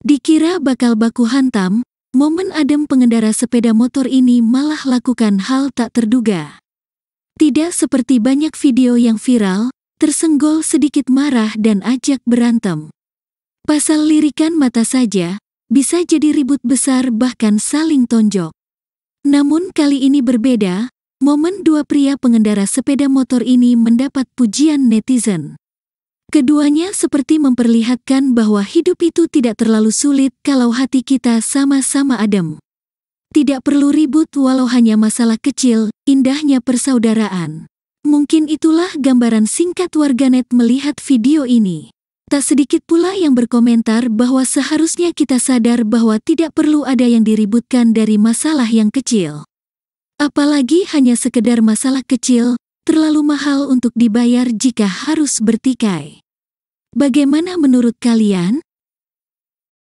Dikira bakal baku hantam, momen adem pengendara sepeda motor ini malah lakukan hal tak terduga. Tidak seperti banyak video yang viral, tersenggol sedikit marah dan ajak berantem. Pasal lirikan mata saja, bisa jadi ribut besar bahkan saling tonjok. Namun kali ini berbeda, momen dua pria pengendara sepeda motor ini mendapat pujian netizen. Keduanya seperti memperlihatkan bahwa hidup itu tidak terlalu sulit kalau hati kita sama-sama adem. Tidak perlu ribut walau hanya masalah kecil, indahnya persaudaraan. Mungkin itulah gambaran singkat warganet melihat video ini. Tak sedikit pula yang berkomentar bahwa seharusnya kita sadar bahwa tidak perlu ada yang diributkan dari masalah yang kecil. Apalagi hanya sekedar masalah kecil, terlalu mahal untuk dibayar jika harus bertikai. Bagaimana menurut kalian?